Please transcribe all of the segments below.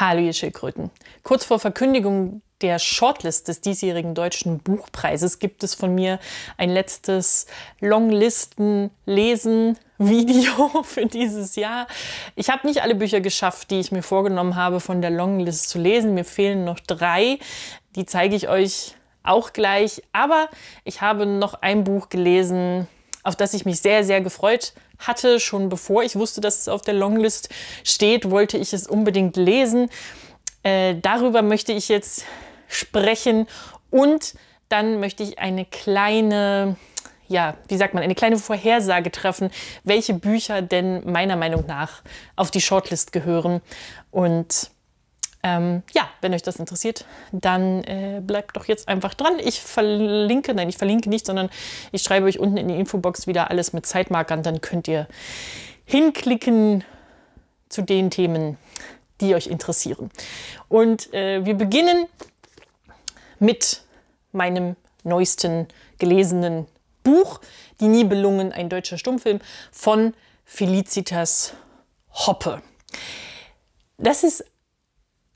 Hallo ihr Schildkröten. Kurz vor Verkündigung der Shortlist des diesjährigen Deutschen Buchpreises gibt es von mir ein letztes Longlisten-Lesen-Video für dieses Jahr. Ich habe nicht alle Bücher geschafft, die ich mir vorgenommen habe, von der Longlist zu lesen. Mir fehlen noch drei. Die zeige ich euch auch gleich. Aber ich habe noch ein Buch gelesen, auf das ich mich sehr, sehr gefreut habe hatte, schon bevor ich wusste, dass es auf der Longlist steht, wollte ich es unbedingt lesen. Äh, darüber möchte ich jetzt sprechen und dann möchte ich eine kleine, ja, wie sagt man, eine kleine Vorhersage treffen, welche Bücher denn meiner Meinung nach auf die Shortlist gehören und ähm, ja, wenn euch das interessiert, dann äh, bleibt doch jetzt einfach dran. Ich verlinke, nein, ich verlinke nicht, sondern ich schreibe euch unten in die Infobox wieder alles mit Zeitmarkern. Dann könnt ihr hinklicken zu den Themen, die euch interessieren. Und äh, wir beginnen mit meinem neuesten gelesenen Buch, Die Nibelungen, ein deutscher Stummfilm von Felicitas Hoppe. Das ist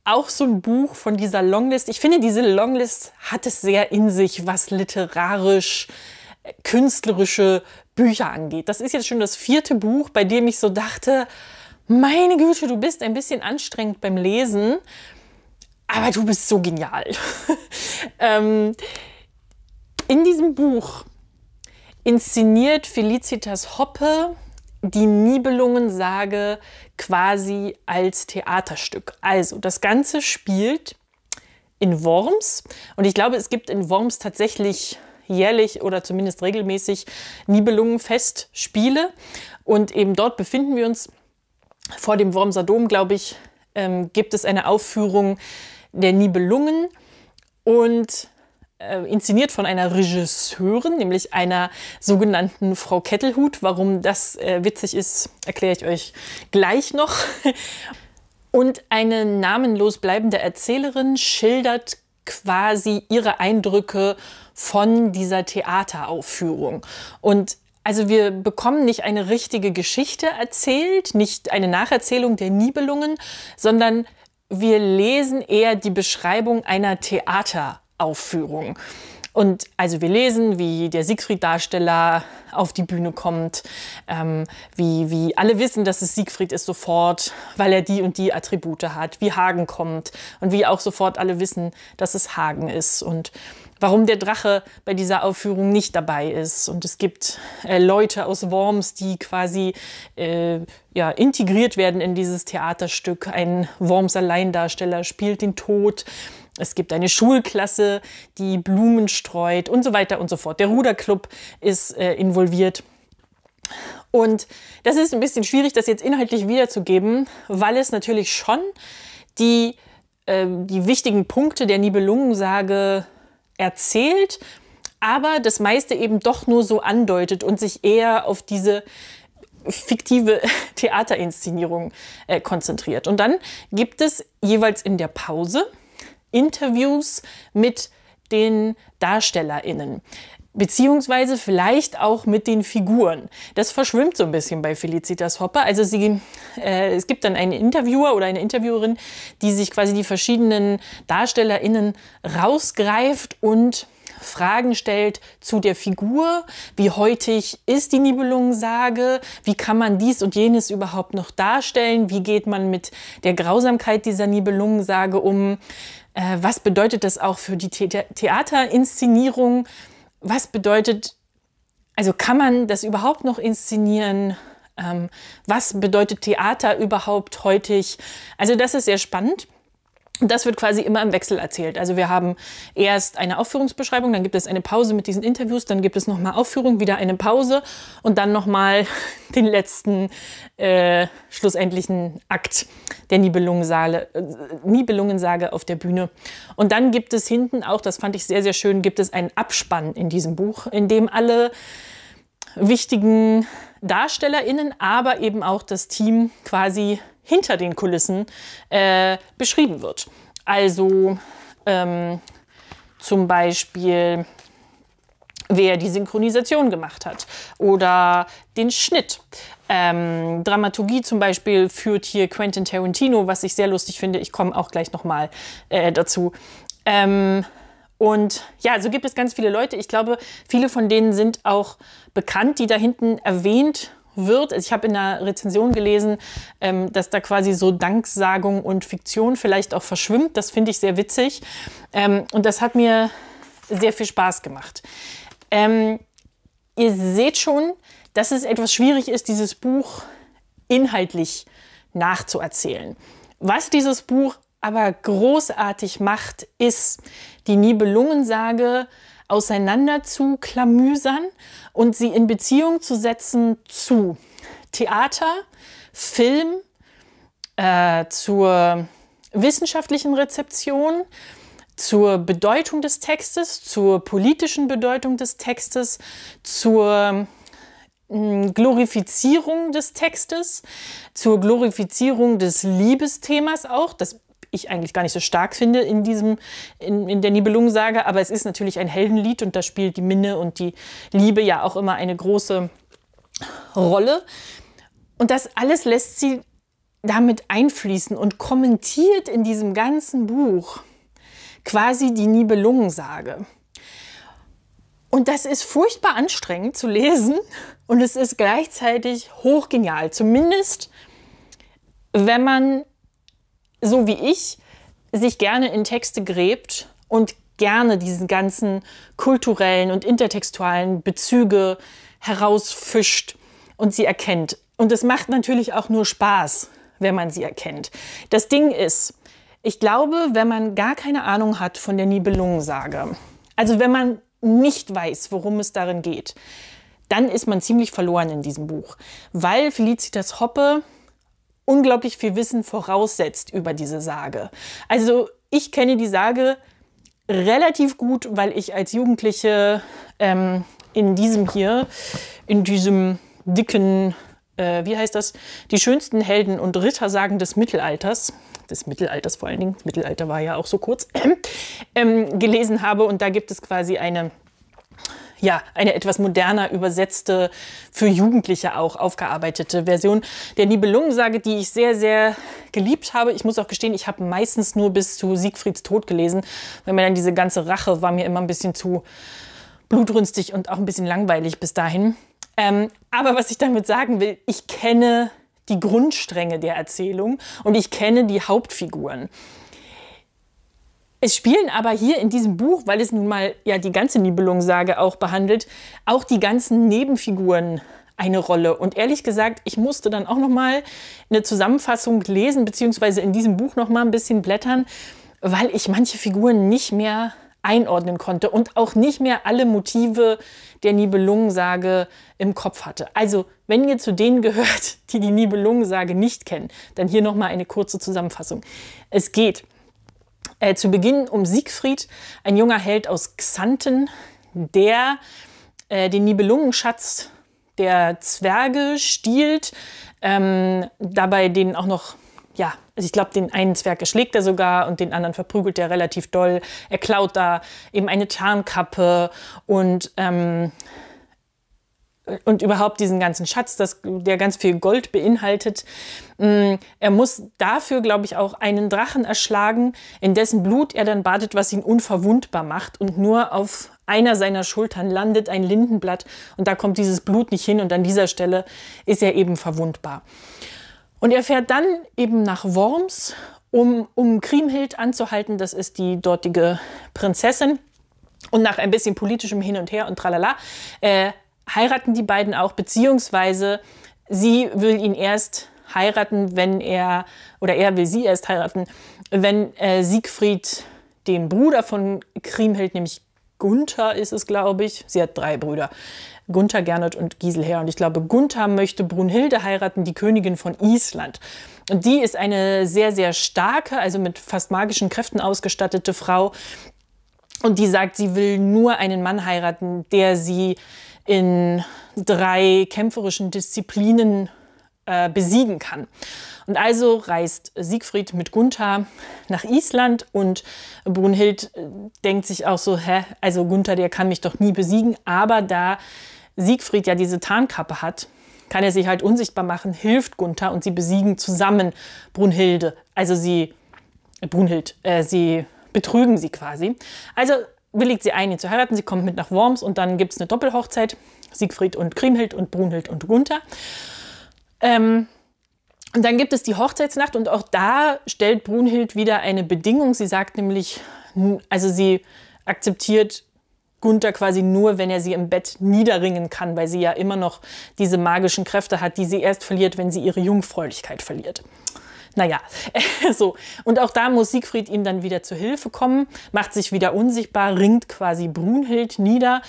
auch so ein Buch von dieser Longlist. Ich finde, diese Longlist hat es sehr in sich, was literarisch, äh, künstlerische Bücher angeht. Das ist jetzt schon das vierte Buch, bei dem ich so dachte, meine Güte, du bist ein bisschen anstrengend beim Lesen, aber du bist so genial. ähm, in diesem Buch inszeniert Felicitas Hoppe die Nibelungensage quasi als Theaterstück. Also das Ganze spielt in Worms und ich glaube, es gibt in Worms tatsächlich jährlich oder zumindest regelmäßig Nibelungenfestspiele und eben dort befinden wir uns vor dem Wormser Dom, glaube ich, ähm, gibt es eine Aufführung der Nibelungen und äh, inszeniert von einer Regisseurin, nämlich einer sogenannten Frau Kettelhut. Warum das äh, witzig ist, erkläre ich euch gleich noch. Und eine namenlos bleibende Erzählerin schildert quasi ihre Eindrücke von dieser Theateraufführung. Und also wir bekommen nicht eine richtige Geschichte erzählt, nicht eine Nacherzählung der Nibelungen, sondern wir lesen eher die Beschreibung einer Theater. Aufführung. Und also wir lesen, wie der Siegfried-Darsteller auf die Bühne kommt, ähm, wie, wie alle wissen, dass es Siegfried ist sofort, weil er die und die Attribute hat, wie Hagen kommt und wie auch sofort alle wissen, dass es Hagen ist und warum der Drache bei dieser Aufführung nicht dabei ist. Und es gibt äh, Leute aus Worms, die quasi äh, ja, integriert werden in dieses Theaterstück. Ein Worms-Alleindarsteller spielt den Tod. Es gibt eine Schulklasse, die Blumen streut und so weiter und so fort. Der Ruderclub ist äh, involviert. Und das ist ein bisschen schwierig, das jetzt inhaltlich wiederzugeben, weil es natürlich schon die, äh, die wichtigen Punkte der Nibelungensage erzählt, aber das meiste eben doch nur so andeutet und sich eher auf diese fiktive Theaterinszenierung äh, konzentriert. Und dann gibt es jeweils in der Pause Interviews mit den DarstellerInnen beziehungsweise vielleicht auch mit den Figuren. Das verschwimmt so ein bisschen bei Felicitas Hopper. Also sie, äh, es gibt dann einen Interviewer oder eine Interviewerin, die sich quasi die verschiedenen DarstellerInnen rausgreift und Fragen stellt zu der Figur, wie heutig ist die Nibelungensage, wie kann man dies und jenes überhaupt noch darstellen, wie geht man mit der Grausamkeit dieser Nibelungensage um, äh, was bedeutet das auch für die The Theaterinszenierung? Was bedeutet, also kann man das überhaupt noch inszenieren? Ähm, was bedeutet Theater überhaupt heutig? Also das ist sehr spannend. Das wird quasi immer im Wechsel erzählt. Also wir haben erst eine Aufführungsbeschreibung, dann gibt es eine Pause mit diesen Interviews, dann gibt es nochmal Aufführung, wieder eine Pause und dann nochmal den letzten äh, schlussendlichen Akt der Nibelungensage, äh, Nibelungensage auf der Bühne. Und dann gibt es hinten auch, das fand ich sehr, sehr schön, gibt es einen Abspann in diesem Buch, in dem alle wichtigen DarstellerInnen, aber eben auch das Team quasi hinter den Kulissen äh, beschrieben wird. Also ähm, zum Beispiel, wer die Synchronisation gemacht hat oder den Schnitt. Ähm, Dramaturgie zum Beispiel führt hier Quentin Tarantino, was ich sehr lustig finde. Ich komme auch gleich nochmal äh, dazu. Ähm, und ja, so gibt es ganz viele Leute. Ich glaube, viele von denen sind auch bekannt, die da hinten erwähnt wird. Ich habe in der Rezension gelesen, ähm, dass da quasi so Danksagung und Fiktion vielleicht auch verschwimmt. Das finde ich sehr witzig. Ähm, und das hat mir sehr viel Spaß gemacht. Ähm, ihr seht schon, dass es etwas schwierig ist, dieses Buch inhaltlich nachzuerzählen. Was dieses Buch aber großartig macht, ist die Nibelungensage, auseinander zu klamüsern und sie in Beziehung zu setzen zu Theater, Film, äh, zur wissenschaftlichen Rezeption, zur Bedeutung des Textes, zur politischen Bedeutung des Textes, zur hm, Glorifizierung des Textes, zur Glorifizierung des Liebesthemas auch. Das ich eigentlich gar nicht so stark finde in, diesem, in, in der Nibelungensage. Aber es ist natürlich ein Heldenlied und da spielt die Minne und die Liebe ja auch immer eine große Rolle. Und das alles lässt sie damit einfließen und kommentiert in diesem ganzen Buch quasi die Nibelungensage. Und das ist furchtbar anstrengend zu lesen und es ist gleichzeitig hochgenial, zumindest wenn man so wie ich, sich gerne in Texte gräbt und gerne diesen ganzen kulturellen und intertextualen Bezüge herausfischt und sie erkennt. Und es macht natürlich auch nur Spaß, wenn man sie erkennt. Das Ding ist, ich glaube, wenn man gar keine Ahnung hat von der Nibelungensage, also wenn man nicht weiß, worum es darin geht, dann ist man ziemlich verloren in diesem Buch, weil Felicitas Hoppe unglaublich viel Wissen voraussetzt über diese Sage. Also ich kenne die Sage relativ gut, weil ich als Jugendliche ähm, in diesem hier, in diesem dicken, äh, wie heißt das, die schönsten Helden und Rittersagen des Mittelalters, des Mittelalters vor allen Dingen, das Mittelalter war ja auch so kurz, ähm, gelesen habe und da gibt es quasi eine ja, eine etwas moderner übersetzte, für Jugendliche auch aufgearbeitete Version der Nibelungensage, die ich sehr, sehr geliebt habe. Ich muss auch gestehen, ich habe meistens nur bis zu Siegfrieds Tod gelesen, weil mir dann diese ganze Rache war mir immer ein bisschen zu blutrünstig und auch ein bisschen langweilig bis dahin. Ähm, aber was ich damit sagen will, ich kenne die Grundstränge der Erzählung und ich kenne die Hauptfiguren. Es spielen aber hier in diesem Buch, weil es nun mal ja die ganze Nibelungensage auch behandelt, auch die ganzen Nebenfiguren eine Rolle. Und ehrlich gesagt, ich musste dann auch noch mal eine Zusammenfassung lesen, beziehungsweise in diesem Buch noch mal ein bisschen blättern, weil ich manche Figuren nicht mehr einordnen konnte und auch nicht mehr alle Motive der Nibelungensage im Kopf hatte. Also, wenn ihr zu denen gehört, die die Nibelungensage nicht kennen, dann hier nochmal eine kurze Zusammenfassung. Es geht äh, zu Beginn um Siegfried, ein junger Held aus Xanten, der äh, den Nibelungenschatz der Zwerge stiehlt, ähm, dabei den auch noch ja, also ich glaube, den einen Zwerg erschlägt er sogar und den anderen verprügelt er relativ doll. Er klaut da eben eine Tarnkappe und ähm, und überhaupt diesen ganzen Schatz, das, der ganz viel Gold beinhaltet. Mm, er muss dafür, glaube ich, auch einen Drachen erschlagen, in dessen Blut er dann badet, was ihn unverwundbar macht. Und nur auf einer seiner Schultern landet ein Lindenblatt und da kommt dieses Blut nicht hin und an dieser Stelle ist er eben verwundbar. Und er fährt dann eben nach Worms, um, um Kriemhild anzuhalten. Das ist die dortige Prinzessin. Und nach ein bisschen politischem Hin und Her und tralala äh, heiraten die beiden auch, beziehungsweise sie will ihn erst heiraten, wenn er, oder er will sie erst heiraten, wenn äh, Siegfried den Bruder von Kriemhild, nämlich Gunther ist es, glaube ich. Sie hat drei Brüder. Gunther, Gernot und Giselher. Und ich glaube, Gunther möchte Brunhilde heiraten, die Königin von Island. Und die ist eine sehr, sehr starke, also mit fast magischen Kräften ausgestattete Frau. Und die sagt, sie will nur einen Mann heiraten, der sie in drei kämpferischen Disziplinen äh, besiegen kann. Und also reist Siegfried mit Gunther nach Island und Brunhild äh, denkt sich auch so, hä, also Gunther, der kann mich doch nie besiegen, aber da Siegfried ja diese Tarnkappe hat, kann er sich halt unsichtbar machen, hilft Gunther und sie besiegen zusammen Brunhilde. Also sie, Brunhild, äh, sie betrügen sie quasi. Also willigt sie ein, ihn zu heiraten. Sie kommt mit nach Worms und dann gibt es eine Doppelhochzeit. Siegfried und Kriemhild und Brunhild und Gunther. Ähm, und dann gibt es die Hochzeitsnacht und auch da stellt Brunhild wieder eine Bedingung. Sie sagt nämlich, also sie akzeptiert Gunther quasi nur, wenn er sie im Bett niederringen kann, weil sie ja immer noch diese magischen Kräfte hat, die sie erst verliert, wenn sie ihre Jungfräulichkeit verliert. Naja, so. Und auch da muss Siegfried ihm dann wieder zu Hilfe kommen, macht sich wieder unsichtbar, ringt quasi Brunhild nieder.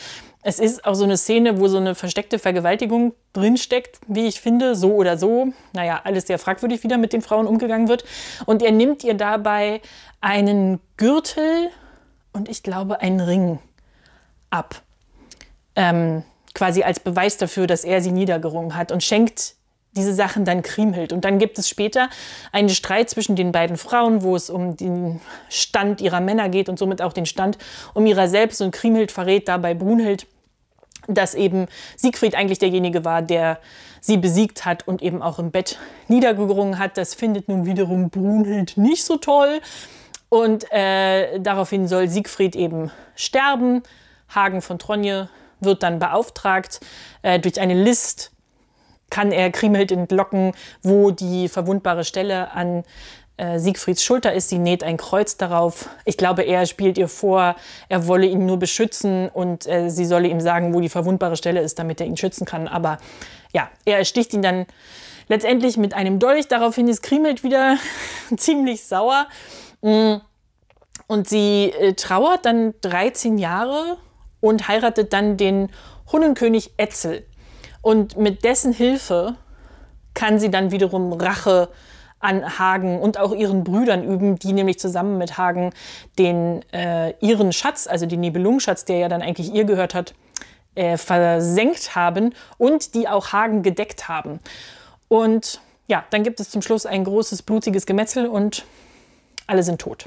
Es ist auch so eine Szene, wo so eine versteckte Vergewaltigung drinsteckt, wie ich finde, so oder so. Naja, alles sehr fragwürdig, wie da mit den Frauen umgegangen wird. Und er nimmt ihr dabei einen Gürtel und ich glaube einen Ring ab. Ähm, quasi als Beweis dafür, dass er sie niedergerungen hat und schenkt diese Sachen dann Kriemhild. Und dann gibt es später einen Streit zwischen den beiden Frauen, wo es um den Stand ihrer Männer geht und somit auch den Stand um ihrer selbst. Und Kriemhild verrät dabei Brunhild, dass eben Siegfried eigentlich derjenige war, der sie besiegt hat und eben auch im Bett niedergerungen hat. Das findet nun wiederum Brunhild nicht so toll. Und äh, daraufhin soll Siegfried eben sterben. Hagen von Tronje wird dann beauftragt, äh, durch eine List kann er Kriemhild entlocken, wo die verwundbare Stelle an äh, Siegfrieds Schulter ist. Sie näht ein Kreuz darauf. Ich glaube, er spielt ihr vor, er wolle ihn nur beschützen und äh, sie solle ihm sagen, wo die verwundbare Stelle ist, damit er ihn schützen kann. Aber ja, er ersticht ihn dann letztendlich mit einem Dolch. Daraufhin ist Kriemhild wieder ziemlich sauer. Mm. Und sie äh, trauert dann 13 Jahre und heiratet dann den Hunnenkönig Etzel. Und mit dessen Hilfe kann sie dann wiederum Rache an Hagen und auch ihren Brüdern üben, die nämlich zusammen mit Hagen den äh, ihren Schatz, also den Nibelungenschatz, der ja dann eigentlich ihr gehört hat, äh, versenkt haben und die auch Hagen gedeckt haben. Und ja, dann gibt es zum Schluss ein großes blutiges Gemetzel und alle sind tot.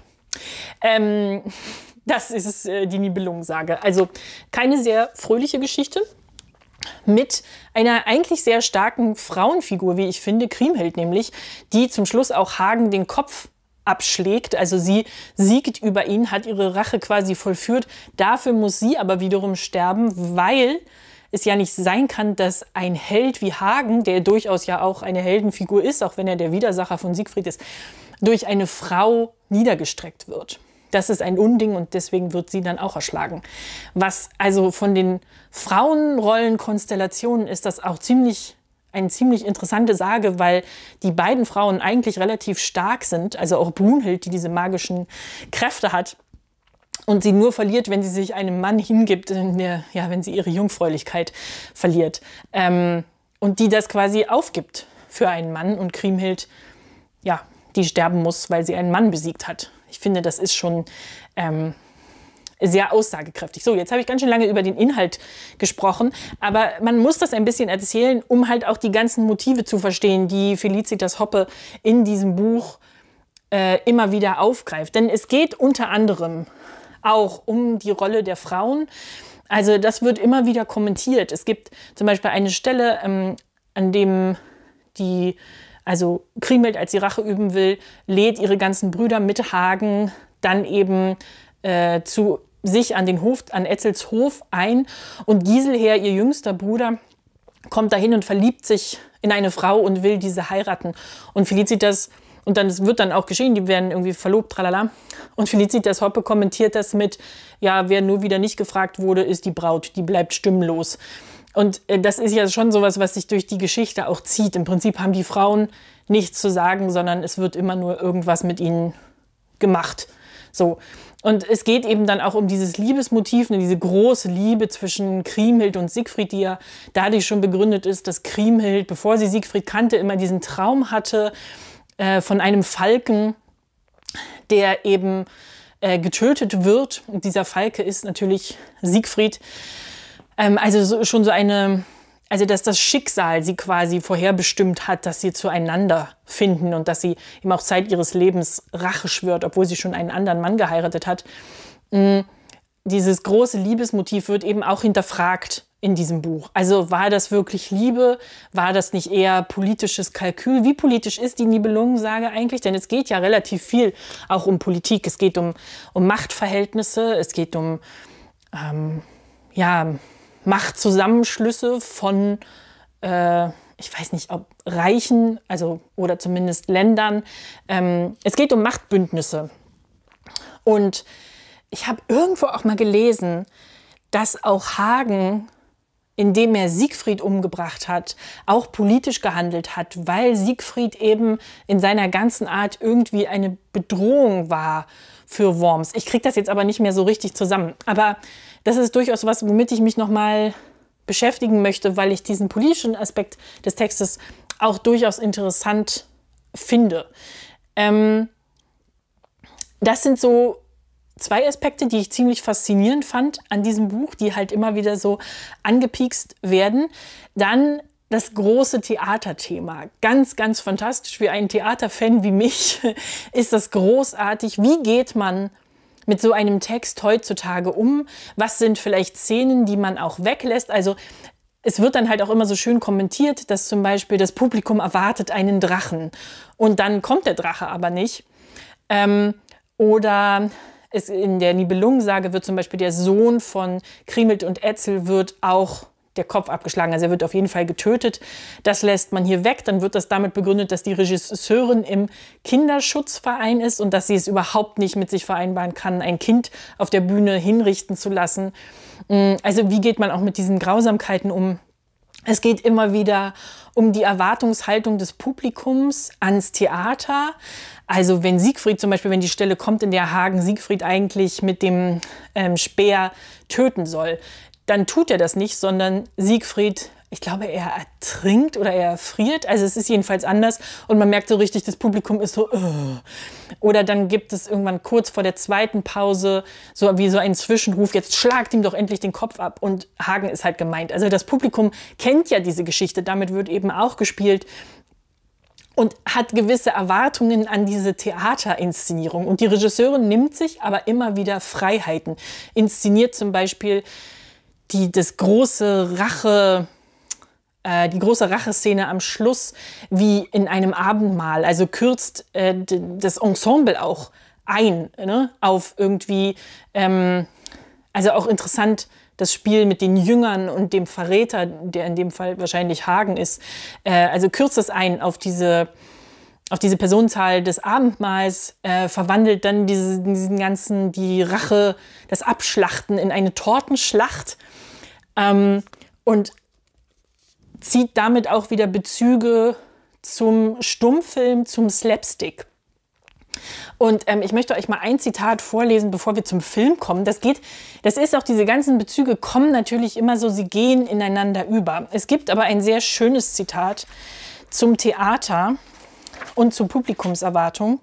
Ähm, das ist äh, die Nibelungensage. Also keine sehr fröhliche Geschichte mit einer eigentlich sehr starken Frauenfigur, wie ich finde, Kriemhild nämlich, die zum Schluss auch Hagen den Kopf abschlägt. Also sie siegt über ihn, hat ihre Rache quasi vollführt. Dafür muss sie aber wiederum sterben, weil es ja nicht sein kann, dass ein Held wie Hagen, der durchaus ja auch eine Heldenfigur ist, auch wenn er der Widersacher von Siegfried ist, durch eine Frau niedergestreckt wird das ist ein Unding und deswegen wird sie dann auch erschlagen. Was also von den Frauenrollenkonstellationen ist das auch ziemlich eine ziemlich interessante Sage, weil die beiden Frauen eigentlich relativ stark sind, also auch Brunhild, die diese magischen Kräfte hat und sie nur verliert, wenn sie sich einem Mann hingibt, der, ja, wenn sie ihre Jungfräulichkeit verliert ähm, und die das quasi aufgibt für einen Mann und Kriemhild, ja, die sterben muss, weil sie einen Mann besiegt hat. Ich finde, das ist schon ähm, sehr aussagekräftig. So, jetzt habe ich ganz schön lange über den Inhalt gesprochen, aber man muss das ein bisschen erzählen, um halt auch die ganzen Motive zu verstehen, die Felicitas Hoppe in diesem Buch äh, immer wieder aufgreift. Denn es geht unter anderem auch um die Rolle der Frauen. Also das wird immer wieder kommentiert. Es gibt zum Beispiel eine Stelle, ähm, an dem die also Krimelt, als sie Rache üben will, lädt ihre ganzen Brüder mit Hagen dann eben äh, zu sich an den Hof, an Etzels Hof ein und Giselher, ihr jüngster Bruder, kommt dahin und verliebt sich in eine Frau und will diese heiraten. Und Felicitas, und dann wird dann auch geschehen, die werden irgendwie verlobt, tralala. Und Felicitas Hoppe kommentiert das mit, ja, wer nur wieder nicht gefragt wurde, ist die Braut, die bleibt stimmlos. Und äh, das ist ja schon sowas, was sich durch die Geschichte auch zieht. Im Prinzip haben die Frauen nichts zu sagen, sondern es wird immer nur irgendwas mit ihnen gemacht. So. Und es geht eben dann auch um dieses Liebesmotiv, ne, diese große Liebe zwischen Kriemhild und Siegfried, die ja dadurch schon begründet ist, dass Kriemhild, bevor sie Siegfried kannte, immer diesen Traum hatte äh, von einem Falken, der eben äh, getötet wird. Und dieser Falke ist natürlich Siegfried. Ähm, also so, schon so eine, also dass das Schicksal sie quasi vorherbestimmt hat, dass sie zueinander finden und dass sie ihm auch Zeit ihres Lebens Rache schwört, obwohl sie schon einen anderen Mann geheiratet hat. Mhm. Dieses große Liebesmotiv wird eben auch hinterfragt in diesem Buch. Also war das wirklich Liebe? War das nicht eher politisches Kalkül? Wie politisch ist die Nibelungensage eigentlich? Denn es geht ja relativ viel auch um Politik. Es geht um, um Machtverhältnisse, es geht um ähm, ja, macht Zusammenschlüsse von, äh, ich weiß nicht, ob Reichen, also oder zumindest Ländern. Ähm, es geht um Machtbündnisse. Und ich habe irgendwo auch mal gelesen, dass auch Hagen indem er Siegfried umgebracht hat, auch politisch gehandelt hat, weil Siegfried eben in seiner ganzen Art irgendwie eine Bedrohung war für Worms. Ich kriege das jetzt aber nicht mehr so richtig zusammen. Aber das ist durchaus was, womit ich mich nochmal beschäftigen möchte, weil ich diesen politischen Aspekt des Textes auch durchaus interessant finde. Ähm, das sind so zwei Aspekte, die ich ziemlich faszinierend fand an diesem Buch, die halt immer wieder so angepiekst werden. Dann das große Theaterthema. Ganz, ganz fantastisch. Für einen Theaterfan wie mich ist das großartig. Wie geht man mit so einem Text heutzutage um? Was sind vielleicht Szenen, die man auch weglässt? Also es wird dann halt auch immer so schön kommentiert, dass zum Beispiel das Publikum erwartet einen Drachen und dann kommt der Drache aber nicht. Ähm, oder es in der Nibelungensage wird zum Beispiel der Sohn von Krimelt und Etzel wird auch der Kopf abgeschlagen. Also er wird auf jeden Fall getötet. Das lässt man hier weg. Dann wird das damit begründet, dass die Regisseurin im Kinderschutzverein ist und dass sie es überhaupt nicht mit sich vereinbaren kann, ein Kind auf der Bühne hinrichten zu lassen. Mm, also wie geht man auch mit diesen Grausamkeiten um? Es geht immer wieder um die Erwartungshaltung des Publikums ans Theater. Also wenn Siegfried zum Beispiel, wenn die Stelle kommt, in der Hagen Siegfried eigentlich mit dem ähm, Speer töten soll, dann tut er das nicht, sondern Siegfried ich glaube, er ertrinkt oder er erfriert. Also es ist jedenfalls anders. Und man merkt so richtig, das Publikum ist so. Uh. Oder dann gibt es irgendwann kurz vor der zweiten Pause so wie so einen Zwischenruf, jetzt schlagt ihm doch endlich den Kopf ab. Und Hagen ist halt gemeint. Also das Publikum kennt ja diese Geschichte, damit wird eben auch gespielt und hat gewisse Erwartungen an diese Theaterinszenierung. Und die Regisseurin nimmt sich aber immer wieder Freiheiten. Inszeniert zum Beispiel die, das große Rache, äh, die große Racheszene am Schluss wie in einem Abendmahl. Also kürzt äh, das Ensemble auch ein ne? auf irgendwie, ähm, also auch interessant das Spiel mit den Jüngern und dem Verräter, der in dem Fall wahrscheinlich Hagen ist. Äh, also kürzt das ein auf diese auf diese Personenzahl des Abendmahls äh, verwandelt dann diese, diesen ganzen, die Rache, das Abschlachten in eine Tortenschlacht. Ähm, und zieht damit auch wieder Bezüge zum Stummfilm, zum Slapstick. Und ähm, ich möchte euch mal ein Zitat vorlesen, bevor wir zum Film kommen. Das geht, das ist auch diese ganzen Bezüge kommen natürlich immer so, sie gehen ineinander über. Es gibt aber ein sehr schönes Zitat zum Theater und zur Publikumserwartung.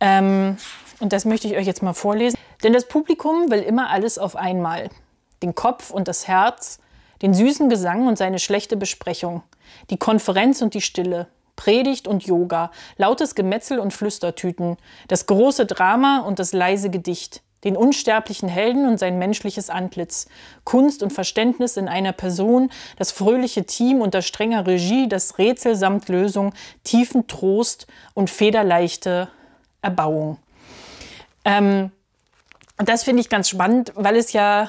Ähm, und das möchte ich euch jetzt mal vorlesen. Denn das Publikum will immer alles auf einmal. Den Kopf und das Herz, den süßen Gesang und seine schlechte Besprechung, die Konferenz und die Stille, Predigt und Yoga, lautes Gemetzel und Flüstertüten, das große Drama und das leise Gedicht, den unsterblichen Helden und sein menschliches Antlitz, Kunst und Verständnis in einer Person, das fröhliche Team unter strenger Regie, das Rätsel samt Lösung, tiefen Trost und federleichte Erbauung. Ähm, das finde ich ganz spannend, weil es ja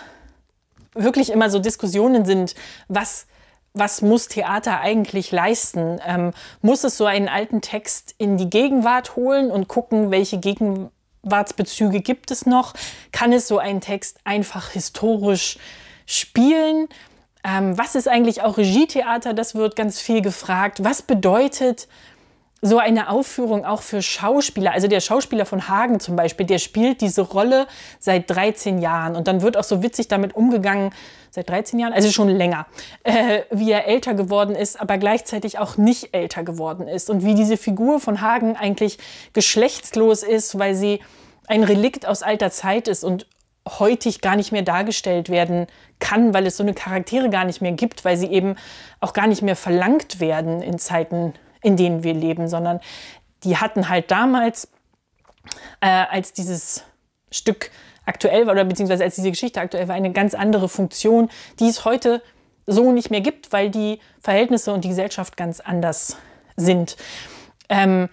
wirklich immer so Diskussionen sind, was was muss Theater eigentlich leisten? Ähm, muss es so einen alten Text in die Gegenwart holen und gucken, welche Gegenwartsbezüge gibt es noch? Kann es so einen Text einfach historisch spielen? Ähm, was ist eigentlich auch Regietheater? Das wird ganz viel gefragt. Was bedeutet so eine Aufführung auch für Schauspieler. Also der Schauspieler von Hagen zum Beispiel, der spielt diese Rolle seit 13 Jahren und dann wird auch so witzig damit umgegangen, seit 13 Jahren, also schon länger, äh, wie er älter geworden ist, aber gleichzeitig auch nicht älter geworden ist und wie diese Figur von Hagen eigentlich geschlechtslos ist, weil sie ein Relikt aus alter Zeit ist und heutig gar nicht mehr dargestellt werden kann, weil es so eine Charaktere gar nicht mehr gibt, weil sie eben auch gar nicht mehr verlangt werden in Zeiten in denen wir leben, sondern die hatten halt damals, äh, als dieses Stück aktuell war oder beziehungsweise als diese Geschichte aktuell war, eine ganz andere Funktion, die es heute so nicht mehr gibt, weil die Verhältnisse und die Gesellschaft ganz anders sind. Ähm,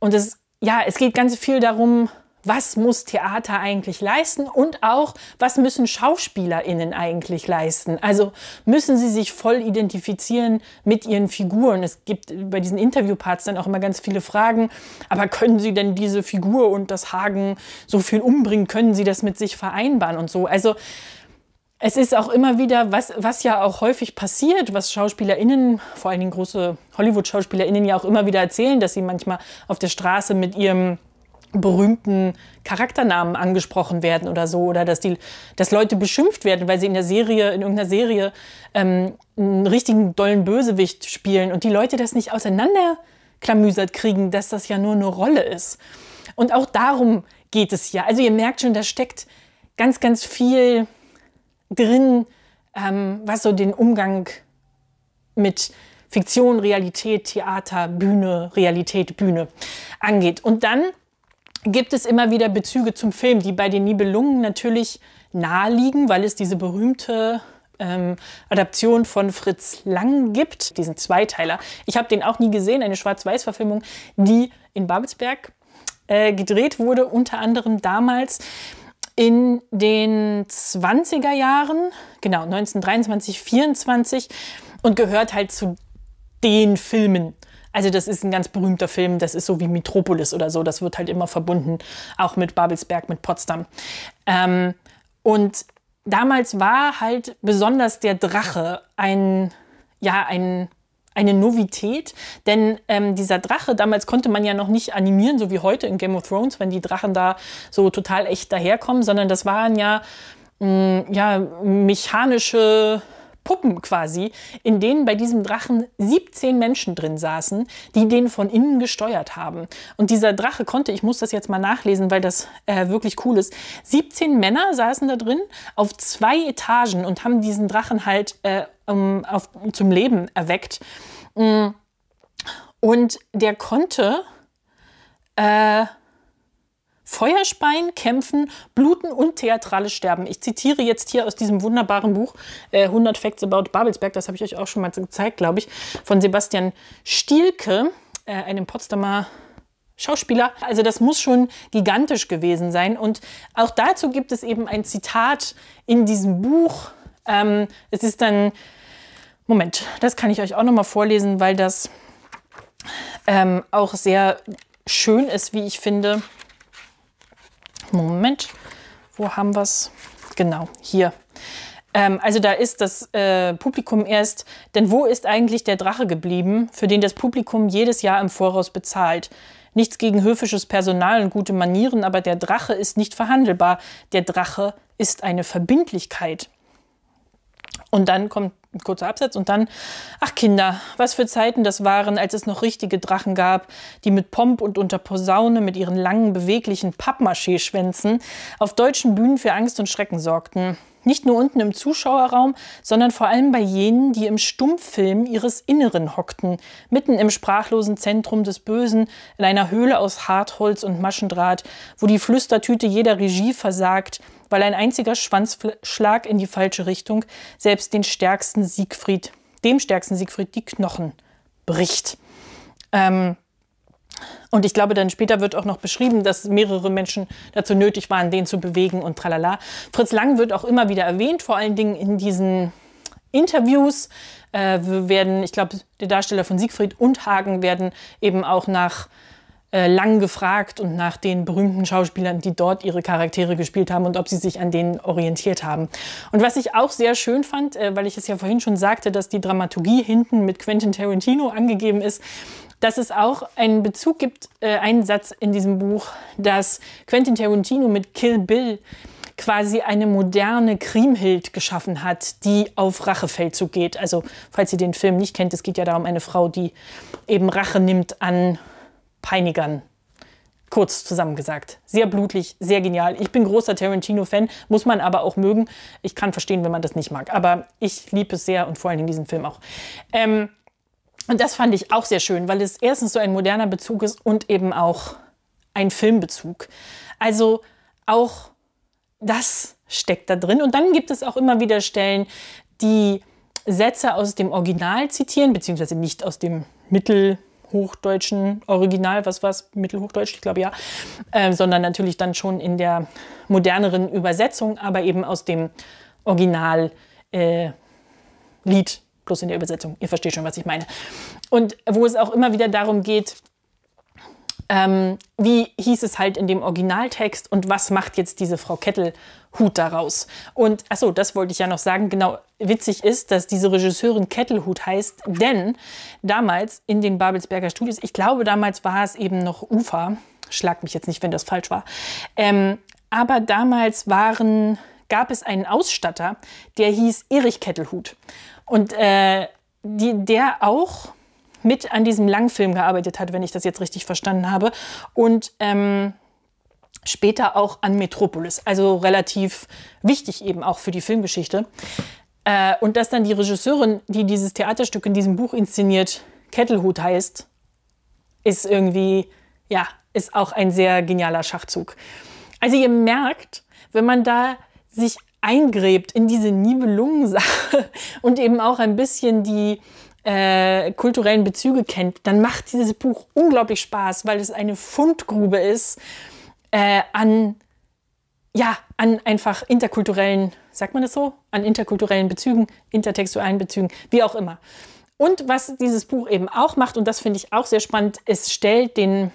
und es, ja, es geht ganz viel darum, was muss Theater eigentlich leisten und auch, was müssen SchauspielerInnen eigentlich leisten? Also müssen sie sich voll identifizieren mit ihren Figuren? Es gibt bei diesen Interviewparts dann auch immer ganz viele Fragen, aber können sie denn diese Figur und das Hagen so viel umbringen? Können sie das mit sich vereinbaren und so? Also es ist auch immer wieder, was, was ja auch häufig passiert, was SchauspielerInnen, vor allen Dingen große Hollywood-SchauspielerInnen ja auch immer wieder erzählen, dass sie manchmal auf der Straße mit ihrem berühmten Charakternamen angesprochen werden oder so oder dass die dass Leute beschimpft werden, weil sie in der Serie in irgendeiner Serie ähm, einen richtigen dollen Bösewicht spielen und die Leute das nicht auseinanderklamüsert kriegen, dass das ja nur eine Rolle ist. Und auch darum geht es ja. Also ihr merkt schon, da steckt ganz ganz viel drin, ähm, was so den Umgang mit Fiktion, Realität, Theater, Bühne, Realität, Bühne angeht. Und dann gibt es immer wieder Bezüge zum Film, die bei den Nibelungen natürlich naheliegen, weil es diese berühmte ähm, Adaption von Fritz Lang gibt, diesen Zweiteiler. Ich habe den auch nie gesehen, eine Schwarz-Weiß-Verfilmung, die in Babelsberg äh, gedreht wurde, unter anderem damals in den 20er Jahren, genau 1923, 24 und gehört halt zu den Filmen, also das ist ein ganz berühmter Film, das ist so wie Metropolis oder so, das wird halt immer verbunden, auch mit Babelsberg, mit Potsdam. Ähm, und damals war halt besonders der Drache ein, ja, ein eine Novität, denn ähm, dieser Drache, damals konnte man ja noch nicht animieren, so wie heute in Game of Thrones, wenn die Drachen da so total echt daherkommen, sondern das waren ja, mh, mm, ja mechanische Puppen quasi, in denen bei diesem Drachen 17 Menschen drin saßen, die den von innen gesteuert haben. Und dieser Drache konnte, ich muss das jetzt mal nachlesen, weil das äh, wirklich cool ist, 17 Männer saßen da drin auf zwei Etagen und haben diesen Drachen halt äh, auf, zum Leben erweckt. Mm. Und der konnte... Äh, Feuer kämpfen, bluten und theatralisch sterben. Ich zitiere jetzt hier aus diesem wunderbaren Buch äh, 100 Facts about Babelsberg, das habe ich euch auch schon mal gezeigt, glaube ich, von Sebastian Stielke, äh, einem Potsdamer Schauspieler. Also das muss schon gigantisch gewesen sein. Und auch dazu gibt es eben ein Zitat in diesem Buch. Ähm, es ist dann, Moment, das kann ich euch auch nochmal vorlesen, weil das ähm, auch sehr schön ist, wie ich finde. Moment, wo haben wir es? Genau, hier. Ähm, also da ist das äh, Publikum erst, denn wo ist eigentlich der Drache geblieben, für den das Publikum jedes Jahr im Voraus bezahlt? Nichts gegen höfisches Personal und gute Manieren, aber der Drache ist nicht verhandelbar. Der Drache ist eine Verbindlichkeit. Und dann kommt ein kurzer Absatz und dann, ach Kinder, was für Zeiten das waren, als es noch richtige Drachen gab, die mit Pomp und unter Posaune mit ihren langen, beweglichen Pappmaché-Schwänzen auf deutschen Bühnen für Angst und Schrecken sorgten. Nicht nur unten im Zuschauerraum, sondern vor allem bei jenen, die im Stummfilm ihres Inneren hockten, mitten im sprachlosen Zentrum des Bösen, in einer Höhle aus Hartholz und Maschendraht, wo die Flüstertüte jeder Regie versagt – weil ein einziger Schwanzschlag in die falsche Richtung selbst den stärksten Siegfried, dem stärksten Siegfried die Knochen bricht. Ähm, und ich glaube, dann später wird auch noch beschrieben, dass mehrere Menschen dazu nötig waren, den zu bewegen und tralala. Fritz Lang wird auch immer wieder erwähnt, vor allen Dingen in diesen Interviews äh, werden, ich glaube, der Darsteller von Siegfried und Hagen werden eben auch nach äh, lang gefragt und nach den berühmten Schauspielern, die dort ihre Charaktere gespielt haben und ob sie sich an denen orientiert haben. Und was ich auch sehr schön fand, äh, weil ich es ja vorhin schon sagte, dass die Dramaturgie hinten mit Quentin Tarantino angegeben ist, dass es auch einen Bezug gibt, äh, einen Satz in diesem Buch, dass Quentin Tarantino mit Kill Bill quasi eine moderne Kriemhild geschaffen hat, die auf Rachefeldzug geht. Also falls ihr den Film nicht kennt, es geht ja darum eine Frau, die eben Rache nimmt an Peinigern. Kurz zusammengesagt. Sehr blutlich, sehr genial. Ich bin großer Tarantino-Fan, muss man aber auch mögen. Ich kann verstehen, wenn man das nicht mag. Aber ich liebe es sehr und vor allem in diesem Film auch. Ähm, und das fand ich auch sehr schön, weil es erstens so ein moderner Bezug ist und eben auch ein Filmbezug. Also auch das steckt da drin. Und dann gibt es auch immer wieder Stellen, die Sätze aus dem Original zitieren, beziehungsweise nicht aus dem Mittel hochdeutschen Original, was war es, mittelhochdeutsch, ich glaube ja, äh, sondern natürlich dann schon in der moderneren Übersetzung, aber eben aus dem Original äh, Lied, bloß in der Übersetzung. Ihr versteht schon, was ich meine. Und wo es auch immer wieder darum geht, ähm, wie hieß es halt in dem Originaltext und was macht jetzt diese Frau Kettelhut daraus? Und achso, das wollte ich ja noch sagen. Genau, witzig ist, dass diese Regisseurin Kettelhut heißt, denn damals in den Babelsberger Studios, ich glaube, damals war es eben noch Ufa, schlag mich jetzt nicht, wenn das falsch war, ähm, aber damals waren, gab es einen Ausstatter, der hieß Erich Kettelhut. Und äh, die, der auch mit an diesem Langfilm gearbeitet hat, wenn ich das jetzt richtig verstanden habe. Und ähm, später auch an Metropolis, also relativ wichtig eben auch für die Filmgeschichte. Äh, und dass dann die Regisseurin, die dieses Theaterstück in diesem Buch inszeniert, Kettelhut heißt, ist irgendwie, ja, ist auch ein sehr genialer Schachzug. Also ihr merkt, wenn man da sich eingräbt in diese Nibelungensache und eben auch ein bisschen die äh, kulturellen Bezüge kennt, dann macht dieses Buch unglaublich Spaß, weil es eine Fundgrube ist äh, an ja, an einfach interkulturellen, sagt man das so, an interkulturellen Bezügen, intertextualen Bezügen, wie auch immer. Und was dieses Buch eben auch macht, und das finde ich auch sehr spannend, es stellt den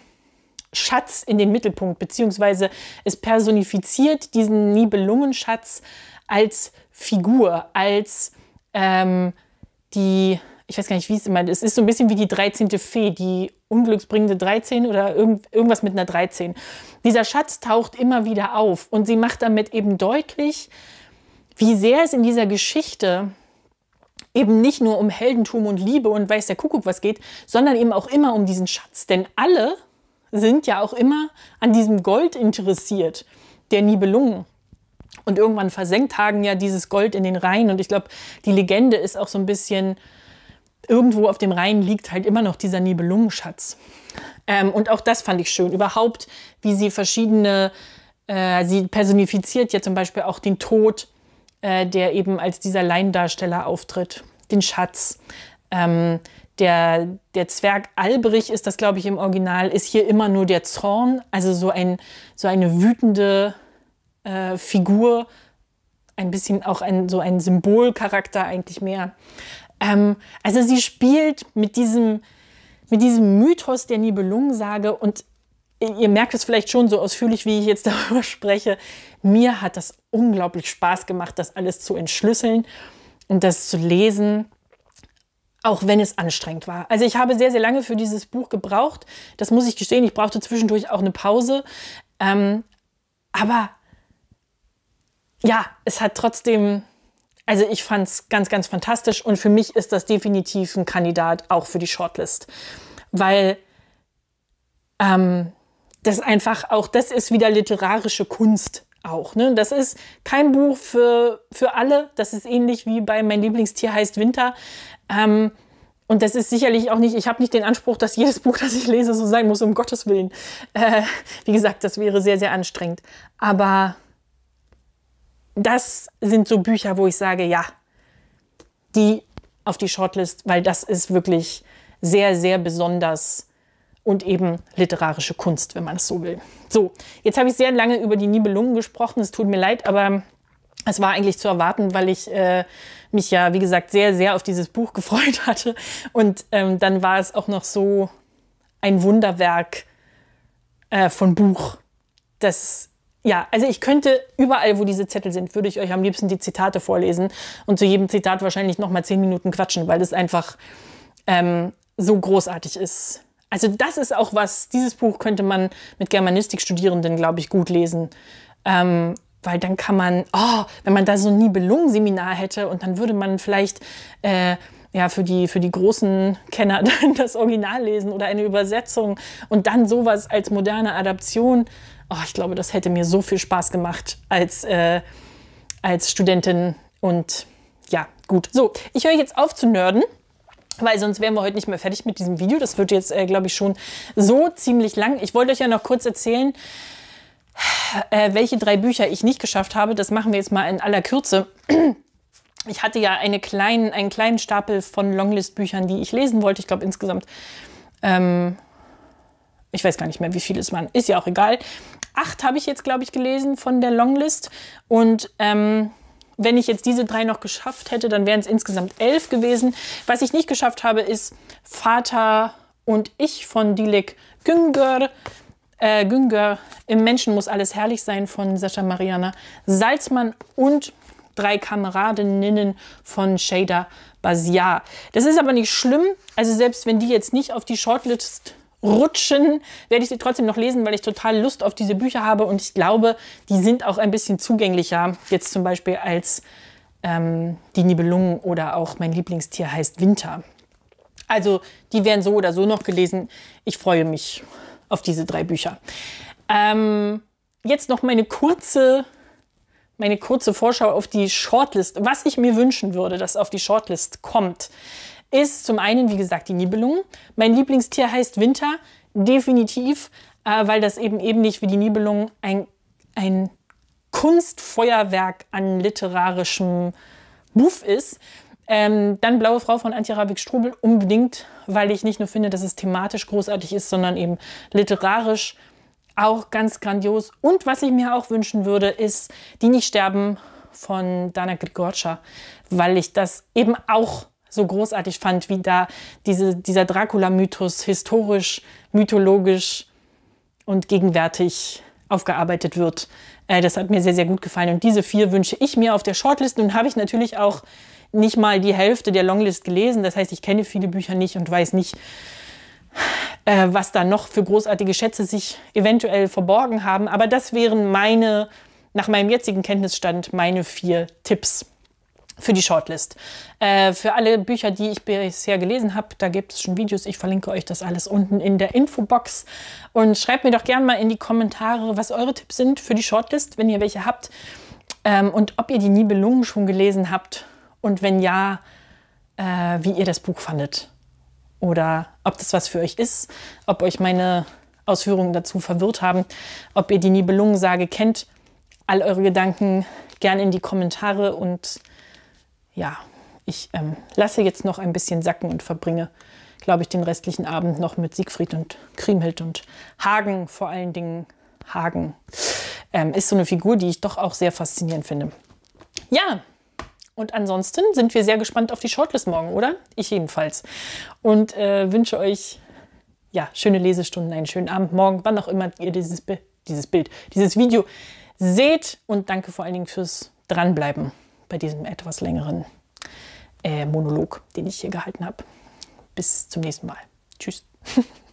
Schatz in den Mittelpunkt, beziehungsweise es personifiziert diesen Nibelungenschatz als Figur, als ähm, die ich weiß gar nicht, wie es immer ist. Es ist so ein bisschen wie die 13. Fee, die unglücksbringende 13 oder irgend, irgendwas mit einer 13. Dieser Schatz taucht immer wieder auf und sie macht damit eben deutlich, wie sehr es in dieser Geschichte eben nicht nur um Heldentum und Liebe und weiß der Kuckuck was geht, sondern eben auch immer um diesen Schatz. Denn alle sind ja auch immer an diesem Gold interessiert, der Nibelungen. Und irgendwann versenkt Hagen ja dieses Gold in den Rhein. Und ich glaube, die Legende ist auch so ein bisschen irgendwo auf dem Rhein liegt halt immer noch dieser Nibelungenschatz. Ähm, und auch das fand ich schön. Überhaupt, wie sie verschiedene, äh, sie personifiziert ja zum Beispiel auch den Tod, äh, der eben als dieser Laiendarsteller auftritt, den Schatz. Ähm, der, der Zwerg Albrich ist das, glaube ich, im Original, ist hier immer nur der Zorn, also so, ein, so eine wütende äh, Figur, ein bisschen auch ein, so ein Symbolcharakter eigentlich mehr. Ähm, also sie spielt mit diesem, mit diesem Mythos der Nibelungensage und äh, ihr merkt es vielleicht schon so ausführlich, wie ich jetzt darüber spreche. Mir hat das unglaublich Spaß gemacht, das alles zu entschlüsseln und das zu lesen auch wenn es anstrengend war. Also ich habe sehr, sehr lange für dieses Buch gebraucht. Das muss ich gestehen. Ich brauchte zwischendurch auch eine Pause. Ähm, aber ja, es hat trotzdem also ich fand es ganz, ganz fantastisch und für mich ist das definitiv ein Kandidat auch für die Shortlist, weil ähm, das einfach auch, das ist wieder literarische Kunst auch. Ne? Das ist kein Buch für, für alle, das ist ähnlich wie bei Mein Lieblingstier heißt Winter. Ähm, und das ist sicherlich auch nicht, ich habe nicht den Anspruch, dass jedes Buch, das ich lese, so sein muss, um Gottes Willen. Äh, wie gesagt, das wäre sehr, sehr anstrengend. Aber das sind so Bücher, wo ich sage, ja, die auf die Shortlist, weil das ist wirklich sehr, sehr besonders und eben literarische Kunst, wenn man es so will. So, jetzt habe ich sehr lange über die Nibelungen gesprochen. Es tut mir leid, aber es war eigentlich zu erwarten, weil ich äh, mich ja, wie gesagt, sehr, sehr auf dieses Buch gefreut hatte. Und ähm, dann war es auch noch so ein Wunderwerk äh, von Buch, das ja, also ich könnte überall, wo diese Zettel sind, würde ich euch am liebsten die Zitate vorlesen und zu jedem Zitat wahrscheinlich nochmal zehn Minuten quatschen, weil das einfach ähm, so großartig ist. Also das ist auch was, dieses Buch könnte man mit Germanistikstudierenden, glaube ich, gut lesen. Ähm, weil dann kann man, oh, wenn man da so ein Nibelungen-Seminar hätte und dann würde man vielleicht äh, ja, für, die, für die großen Kenner dann das Original lesen oder eine Übersetzung und dann sowas als moderne Adaption oh, ich glaube, das hätte mir so viel Spaß gemacht als, äh, als Studentin. Und ja, gut. So, ich höre jetzt auf zu nerden, Weil sonst wären wir heute nicht mehr fertig mit diesem Video. Das wird jetzt, äh, glaube ich, schon so ziemlich lang. Ich wollte euch ja noch kurz erzählen, äh, welche drei Bücher ich nicht geschafft habe. Das machen wir jetzt mal in aller Kürze. Ich hatte ja eine kleinen, einen kleinen Stapel von Longlist-Büchern, die ich lesen wollte. Ich glaube insgesamt ähm, ich weiß gar nicht mehr, wie viele es waren, ist ja auch egal acht habe ich jetzt, glaube ich, gelesen von der Longlist. Und ähm, wenn ich jetzt diese drei noch geschafft hätte, dann wären es insgesamt elf gewesen. Was ich nicht geschafft habe, ist Vater und ich von Dilek Güngör. Äh, Güngör, Im Menschen muss alles herrlich sein von Sascha Mariana Salzmann und drei Kameradinnen von Shader Basiar. Das ist aber nicht schlimm. Also selbst wenn die jetzt nicht auf die Shortlist rutschen, werde ich sie trotzdem noch lesen, weil ich total Lust auf diese Bücher habe und ich glaube, die sind auch ein bisschen zugänglicher, jetzt zum Beispiel als ähm, Die Nibelungen oder auch mein Lieblingstier heißt Winter. Also die werden so oder so noch gelesen. Ich freue mich auf diese drei Bücher. Ähm, jetzt noch meine kurze, meine kurze Vorschau auf die Shortlist, was ich mir wünschen würde, dass auf die Shortlist kommt ist zum einen, wie gesagt, die Nibelungen. Mein Lieblingstier heißt Winter, definitiv, äh, weil das eben eben nicht wie die Nibelungen ein, ein Kunstfeuerwerk an literarischem Buff ist. Ähm, dann Blaue Frau von Antje rabig strubel unbedingt, weil ich nicht nur finde, dass es thematisch großartig ist, sondern eben literarisch auch ganz grandios. Und was ich mir auch wünschen würde, ist Die nicht sterben von Dana Grigorcha, weil ich das eben auch so großartig fand, wie da diese, dieser Dracula-Mythos historisch, mythologisch und gegenwärtig aufgearbeitet wird. Äh, das hat mir sehr, sehr gut gefallen. Und diese vier wünsche ich mir auf der Shortlist. Nun habe ich natürlich auch nicht mal die Hälfte der Longlist gelesen. Das heißt, ich kenne viele Bücher nicht und weiß nicht, äh, was da noch für großartige Schätze sich eventuell verborgen haben. Aber das wären meine, nach meinem jetzigen Kenntnisstand, meine vier Tipps für die Shortlist. Äh, für alle Bücher, die ich bisher gelesen habe, da gibt es schon Videos. Ich verlinke euch das alles unten in der Infobox. Und schreibt mir doch gerne mal in die Kommentare, was eure Tipps sind für die Shortlist, wenn ihr welche habt. Ähm, und ob ihr die Nibelungen schon gelesen habt. Und wenn ja, äh, wie ihr das Buch fandet. Oder ob das was für euch ist. Ob euch meine Ausführungen dazu verwirrt haben. Ob ihr die Nibelungensage kennt. All eure Gedanken gerne in die Kommentare und ja, ich ähm, lasse jetzt noch ein bisschen sacken und verbringe, glaube ich, den restlichen Abend noch mit Siegfried und Kriemhild und Hagen vor allen Dingen. Hagen ähm, ist so eine Figur, die ich doch auch sehr faszinierend finde. Ja, und ansonsten sind wir sehr gespannt auf die Shortlist morgen, oder? Ich jedenfalls. Und äh, wünsche euch ja, schöne Lesestunden, einen schönen Abend, morgen, wann auch immer ihr dieses, dieses Bild, dieses Video seht. Und danke vor allen Dingen fürs Dranbleiben bei diesem etwas längeren äh, Monolog, den ich hier gehalten habe. Bis zum nächsten Mal. Tschüss.